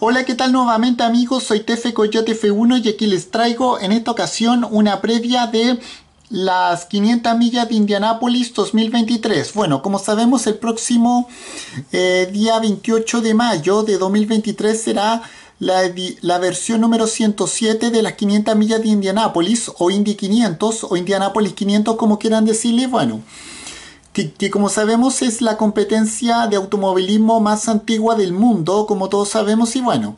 Hola, ¿qué tal nuevamente amigos? Soy Tefe Coyote F1 y aquí les traigo en esta ocasión una previa de las 500 millas de Indianápolis 2023. Bueno, como sabemos, el próximo eh, día 28 de mayo de 2023 será la, versión número 107 de las 500 millas de Indianápolis, o Indy 500, o Indianápolis 500, como quieran decirle. Bueno, que, como sabemos es la competencia de automovilismo más antigua del mundo, como todos sabemos, y bueno.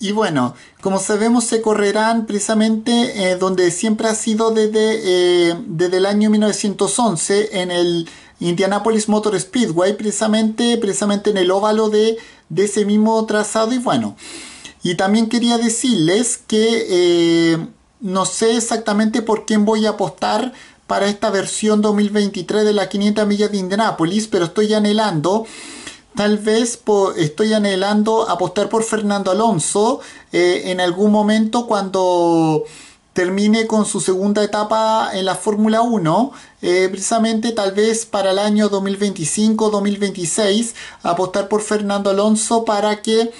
Y, bueno, como sabemos se correrán precisamente eh, donde siempre ha sido desde, eh, desde el año 1911 en el Indianapolis Motor Speedway, precisamente, precisamente en el óvalo de, ese mismo trazado y bueno. Y también quería decirles que... Eh, no sé exactamente por quién voy a apostar para esta versión 2023 de la 500 millas de Indianápolis, pero estoy anhelando, tal vez estoy anhelando apostar por Fernando Alonso eh, en algún momento cuando termine con su segunda etapa en la Fórmula 1, eh, precisamente tal vez para el año 2025-2026, apostar por Fernando Alonso para que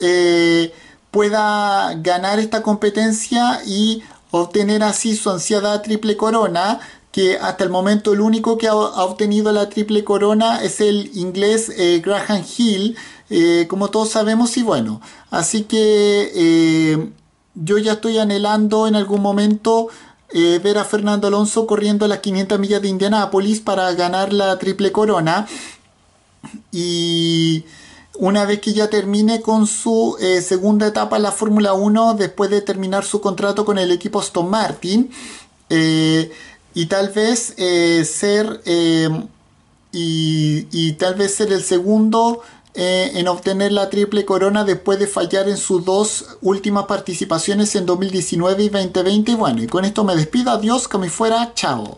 eh, pueda ganar esta competencia y obtener así su ansiada triple corona, que hasta el momento el único que ha, obtenido la triple corona es el inglés eh, Graham Hill, eh, como todos sabemos, y bueno, así que eh, yo ya estoy anhelando en algún momento ver a Fernando Alonso corriendo las 500 millas de Indianapolis para ganar la triple corona. Y una vez que ya termine con su eh, segunda etapa en la Fórmula 1, después de terminar su contrato con el equipo Aston Martin, eh, y tal vez eh, ser y, tal vez ser el segundo en obtener la triple corona después de fallar en sus dos últimas participaciones en 2019 y 2020. Y bueno, y con esto me despido, adiós, que me fuera, chao.